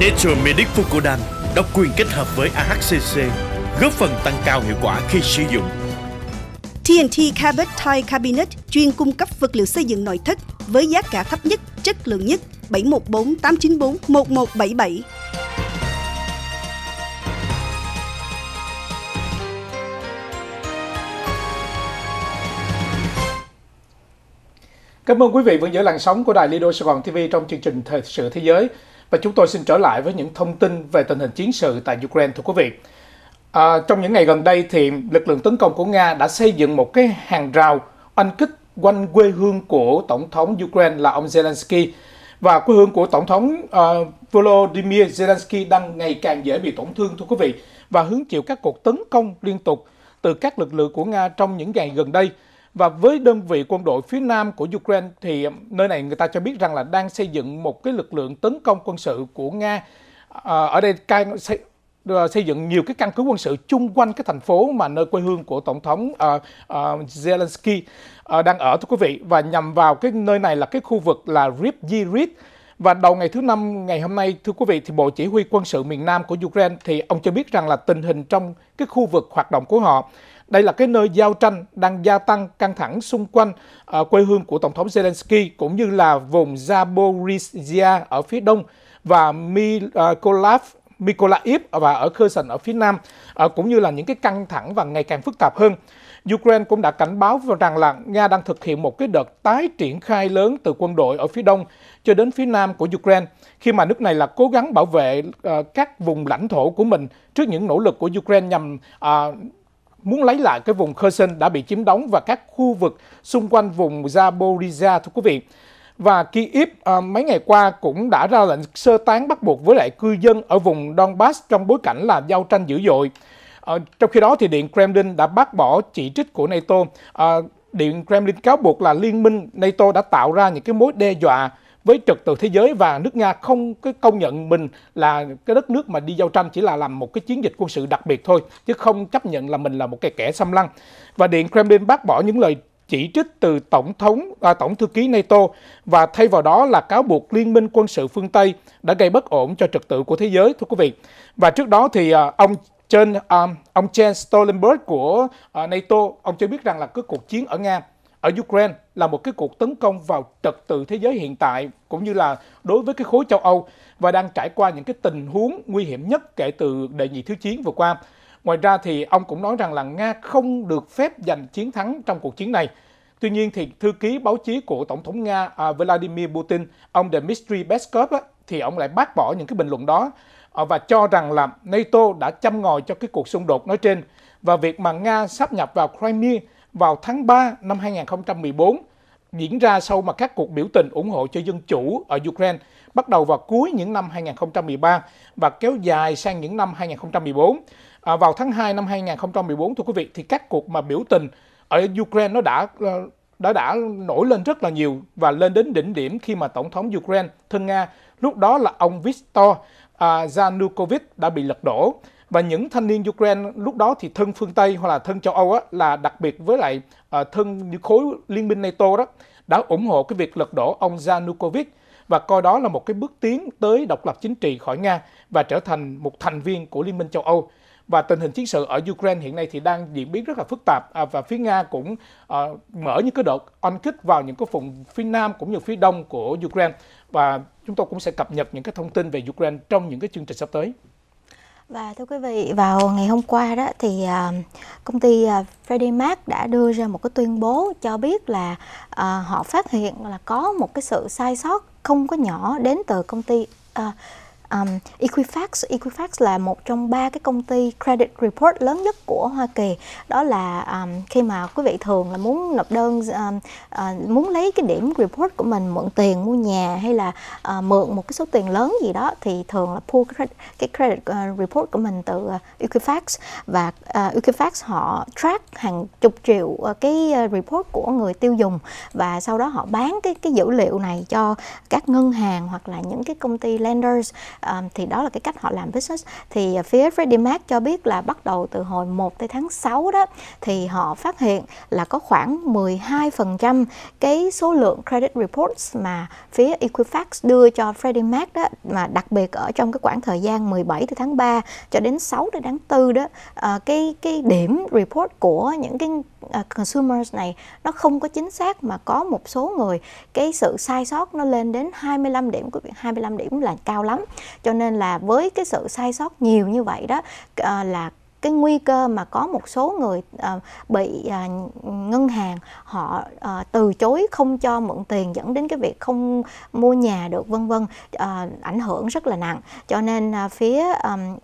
Nature Medic Fucodan độc quyền kết hợp với AHCC, góp phần tăng cao hiệu quả khi sử dụng. TNT Carpet Tile Cabinet chuyên cung cấp vật liệu xây dựng nội thất với giá cả thấp nhất, chất lượng nhất 714 894 1177. Cảm ơn quý vị vẫn giữ làn sóng của Đài Lido Sài Gòn TV trong chương trình Thời sự thế giới. Và chúng tôi xin trở lại với những thông tin về tình hình chiến sự tại Ukraine thưa quý vị. À, trong những ngày gần đây thì lực lượng tấn công của Nga đã xây dựng một cái hàng rào oanh kích quanh quê hương của Tổng thống Ukraine là ông Zelensky và quê hương của Tổng thống uh, Volodymyr Zelensky đang ngày càng dễ bị tổn thương thưa quý vị và hứng chịu các cuộc tấn công liên tục từ các lực lượng của Nga trong những ngày gần đây và với đơn vị quân đội phía nam của Ukraine thì nơi này người ta cho biết rằng là đang xây dựng một cái lực lượng tấn công quân sự của Nga. À, ở đây xây, à, xây dựng nhiều cái căn cứ quân sự chung quanh cái thành phố mà nơi quê hương của tổng thống uh, uh, Zelensky uh, đang ở thưa quý vị và nhằm vào cái nơi này là cái khu vực là Rivierit và đầu ngày thứ năm ngày hôm nay thưa quý vị thì bộ chỉ huy quân sự miền Nam của Ukraine thì ông cho biết rằng là tình hình trong cái khu vực hoạt động của họ đây là cái nơi giao tranh đang gia tăng căng thẳng xung quanh uh, quê hương của Tổng thống Zelensky cũng như là vùng Zaporizhia ở phía đông và Mykolaiv Mykolaiv và ở Kherson ở phía nam ờ, cũng như là những cái căng thẳng và ngày càng phức tạp hơn. Ukraine cũng đã cảnh báo rằng là Nga đang thực hiện một cái đợt tái triển khai lớn từ quân đội ở phía đông cho đến phía nam của Ukraine khi mà nước này là cố gắng bảo vệ ờ, các vùng lãnh thổ của mình trước những nỗ lực của Ukraine nhằm muốn lấy lại cái vùng Kherson đã bị chiếm đóng và các khu vực xung quanh vùng Zaporizhia thưa quý vị. Và Kyiv à, mấy ngày qua cũng đã ra lệnh sơ tán bắt buộc với lại cư dân ở vùng Donbass trong bối cảnh là giao tranh dữ dội. À, trong khi đó thì Điện Kremlin đã bác bỏ chỉ trích của NATO. À, Điện Kremlin cáo buộc là liên minh NATO đã tạo ra những cái mối đe dọa với trật tự thế giới và nước Nga không cái công nhận mình là cái đất nước mà đi giao tranh chỉ là làm một cái chiến dịch quân sự đặc biệt thôi chứ không chấp nhận là mình là một cái kẻ xâm lăng. Và Điện Kremlin bác bỏ những lời chỉ trích từ tổng thống à, tổng thư ký NATO và thay vào đó là cáo buộc liên minh quân sự phương Tây đã gây bất ổn cho trật tự của thế giới thưa quý vị. Và trước đó thì à, ông trên um, à, ông Jens Stoltenberg của uh, NATO ông cho biết rằng là cái cuộc chiến ở Nga ở Ukraine là một cái cuộc tấn công vào trật tự thế giới hiện tại cũng như là đối với cái khối châu Âu và đang trải qua những cái tình huống nguy hiểm nhất kể từ đệ nhị thế chiến vừa qua. Ngoài ra thì ông cũng nói rằng là Nga không được phép giành chiến thắng trong cuộc chiến này. Tuy nhiên thì thư ký báo chí của Tổng thống Nga à, Vladimir Putin, ông Dmitry Peskov thì ông lại bác bỏ những cái bình luận đó à, và cho rằng là NATO đã chăm ngòi cho cái cuộc xung đột nói trên và việc mà Nga sắp nhập vào Crimea vào tháng 3 năm 2014 diễn ra sau mà các cuộc biểu tình ủng hộ cho dân chủ ở Ukraine bắt đầu vào cuối những năm 2013 và kéo dài sang những năm 2014. À, vào tháng 2 năm 2014 thưa quý vị thì các cuộc mà biểu tình ở Ukraine nó đã ờ, đã đã nổi lên rất là nhiều và lên đến đỉnh điểm khi mà tổng thống Ukraine thân Nga lúc đó là ông Viktor à, đã bị lật đổ và những thanh niên Ukraine lúc đó thì thân phương Tây hoặc là thân châu Âu á, là đặc biệt với lại uh, thân khối liên minh NATO đó đã ủng hộ cái việc lật đổ ông Yanukovych và coi đó là một cái bước tiến tới độc lập chính trị khỏi Nga và trở thành một thành viên của Liên minh châu Âu. Và tình hình chiến sự ở Ukraine hiện nay thì đang diễn biến rất là phức tạp à, và phía Nga cũng à, mở những cái đợt oanh kích vào những cái vùng phía nam cũng như phía đông của Ukraine và chúng tôi cũng sẽ cập nhật những cái thông tin về Ukraine trong những cái chương trình sắp tới. Và thưa quý vị, vào ngày hôm qua đó thì à, công ty à, Freddie Mac đã đưa ra một cái tuyên bố cho biết là à, họ phát hiện là có một cái sự sai sót không có nhỏ đến từ công ty um, Equifax Equifax là một trong ba cái công ty credit report lớn nhất của Hoa Kỳ đó là um, khi mà quý vị thường là muốn nộp đơn um, uh, muốn lấy cái điểm report của mình mượn tiền mua nhà hay là uh, mượn một cái số tiền lớn gì đó thì thường là pull cái credit, cái credit uh, report của mình từ uh, Equifax và uh, Equifax họ track hàng chục triệu uh, cái uh, report của người tiêu dùng và sau đó họ bán cái cái dữ liệu này cho các ngân hàng hoặc là những cái công ty lenders um, thì đó là cái cách họ làm business thì ờ, phía Freddie Mac cho biết là bắt đầu từ hồi 1 tới tháng 6 đó thì họ phát hiện là có khoảng 12% cái số lượng credit reports mà phía Equifax đưa cho Freddie Mac đó mà đặc biệt ở trong cái khoảng thời gian 17 từ tháng 3 cho đến 6 tới tháng 4 đó uh, cái cái điểm report của những cái uh, consumers này nó không có chính xác mà có một số người cái sự sai sót nó lên đến 25 điểm của việc 25 điểm là cao lắm cho nên là với cái sự sai sót nhiều như vậy đó à, là cái nguy cơ mà có một số người uh, bị uh, ngân hàng họ uh, từ chối không cho mượn tiền dẫn đến cái việc không mua nhà được vân vân uh, ảnh hưởng rất là nặng cho nên uh, phía um,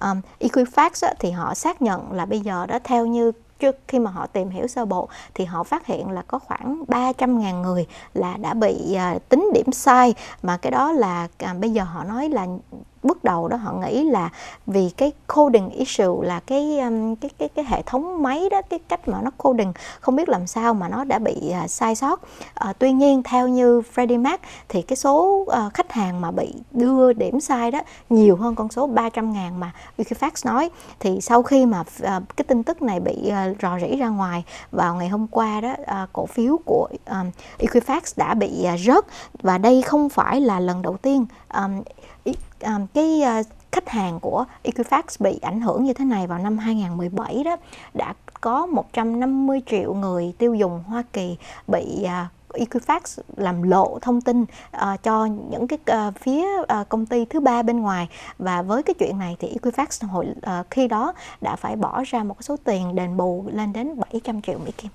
um, Equifax á, thì họ xác nhận là bây giờ đó theo như trước khi mà họ tìm hiểu sơ bộ thì họ phát hiện là có khoảng 300.000 người là đã bị à, tính điểm sai mà cái đó là à, bây giờ họ nói là bước đầu đó họ nghĩ là vì cái coding issue là cái um, cái cái cái hệ thống máy đó cái cách mà nó coding không biết làm sao mà nó đã bị uh, sai sót. Uh, tuy nhiên theo như Freddie Mac thì cái số uh, khách hàng mà bị đưa điểm sai đó nhiều hơn con số 300 ngàn mà Equifax nói thì sau khi mà uh, cái tin tức này bị uh, rò rỉ ra ngoài vào ngày hôm qua đó uh, cổ phiếu của um, Equifax đã bị uh, rớt và đây không phải là lần đầu tiên um, À, cái à, khách hàng của Equifax bị ảnh hưởng như thế này vào năm 2017 đó đã có 150 triệu người tiêu dùng Hoa Kỳ bị à, Equifax làm lộ thông tin uh, cho những cái uh, phía uh, công ty thứ ba bên ngoài và với cái chuyện này thì Equifax hồi uh, khi đó đã phải bỏ ra một số tiền đền bù lên đến 700 triệu Mỹ kim.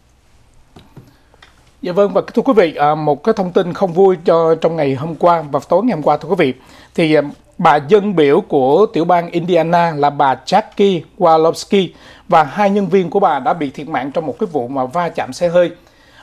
Dạ vâng và thưa quý vị, một cái thông tin không vui cho trong ngày hôm qua và tối ngày hôm qua thưa quý vị thì Bà dân biểu của tiểu bang Indiana là bà Jackie Walowski và hai nhân viên của bà đã bị thiệt mạng trong một cái vụ mà va chạm xe hơi.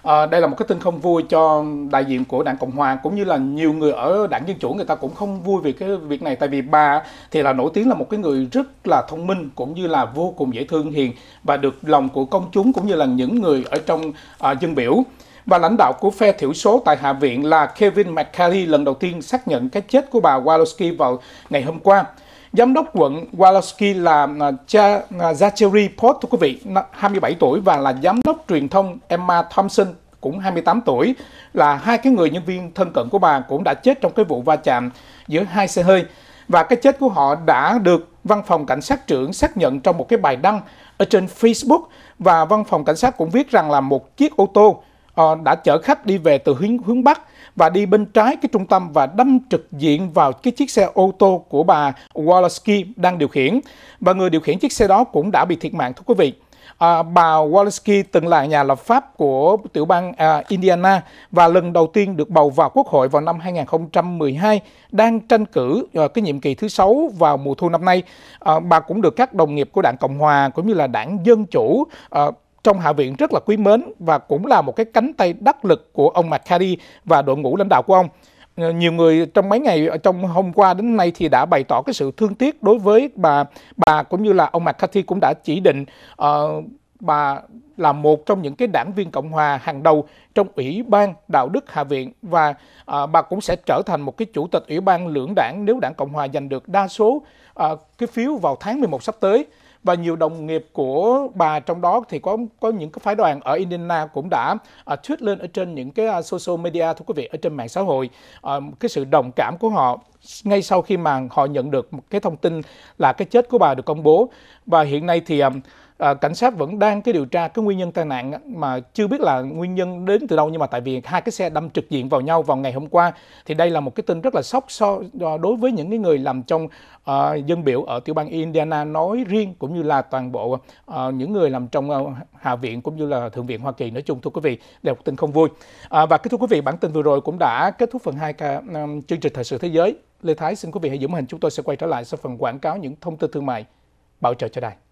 À, đây là một cái tin không vui cho đại diện của đảng cộng hòa cũng như là nhiều người ở đảng dân chủ người ta cũng không vui về cái việc này tại vì bà thì là nổi tiếng là một cái người rất là thông minh cũng như là vô cùng dễ thương hiền và được lòng của công chúng cũng như là những người ở trong à, dân biểu và lãnh đạo của phe thiểu số tại Hạ viện là Kevin McCarthy lần đầu tiên xác nhận cái chết của bà Walowski vào ngày hôm qua. Giám đốc quận Walowski là à, cha à, Zachary Port, thưa quý vị, 27 tuổi và là giám đốc truyền thông Emma Thompson cũng 28 tuổi là hai cái người nhân viên thân cận của bà cũng đã chết trong cái vụ va chạm giữa hai xe hơi và cái chết của họ đã được văn phòng cảnh sát trưởng xác nhận trong một cái bài đăng ở trên Facebook và văn phòng cảnh sát cũng viết rằng là một chiếc ô tô Ờ, đã chở khách đi về từ hướng hướng Bắc và đi bên trái cái trung tâm và đâm trực diện vào cái chiếc xe ô tô của bà Walensky đang điều khiển. Và người điều khiển chiếc xe đó cũng đã bị thiệt mạng thưa quý vị. À, bà Walensky từng là nhà lập pháp của tiểu bang à, Indiana và lần đầu tiên được bầu vào quốc hội vào năm 2012, đang tranh cử à, cái nhiệm kỳ thứ sáu vào mùa thu năm nay. À, bà cũng được các đồng nghiệp của đảng Cộng hòa cũng như là đảng Dân chủ à, trong Hạ viện rất là quý mến và cũng là một cái cánh tay đắc lực của ông McCarthy và đội ngũ lãnh đạo của ông. Ờ, nhiều người trong mấy ngày ờ, trong hôm qua đến nay thì đã bày tỏ cái sự thương tiếc đối với bà bà cũng như là ông McCarthy cũng đã chỉ định uh, bà là một trong những cái đảng viên Cộng hòa hàng đầu trong Ủy ban Đạo đức Hạ viện và à, bà cũng sẽ trở thành một cái chủ tịch Ủy ban lưỡng đảng nếu đảng Cộng hòa giành được đa số à, cái phiếu vào tháng 11 sắp tới và nhiều đồng nghiệp của bà trong đó thì có có những cái phái đoàn ở Indiana cũng đã uh, à, thuyết lên ở trên những cái uh, social media thưa quý vị ở trên mạng xã hội uh, cái sự đồng cảm của họ ngay sau khi mà họ nhận được cái thông tin là cái chết của bà được công bố và hiện nay thì uh, à, cảnh sát vẫn đang cái điều tra cái nguyên nhân tai nạn mà chưa biết là nguyên nhân đến từ đâu nhưng mà tại vì hai cái xe đâm trực diện vào nhau vào ngày hôm qua thì đây là một cái tin rất là sốc so ờ, đối với những cái người làm trong uh, dân biểu ở tiểu bang Indiana nói riêng cũng như là toàn bộ uh, những người làm trong uh, hạ viện cũng như là thượng viện Hoa Kỳ nói chung thưa quý vị là một tin không vui à, và kính thưa quý vị bản tin vừa rồi cũng đã kết thúc phần 2 ca, um, chương trình thời sự thế giới Lê Thái xin quý vị hãy giữ màn hình chúng tôi sẽ quay trở lại sau phần quảng cáo những thông tin thương mại bảo trợ cho đài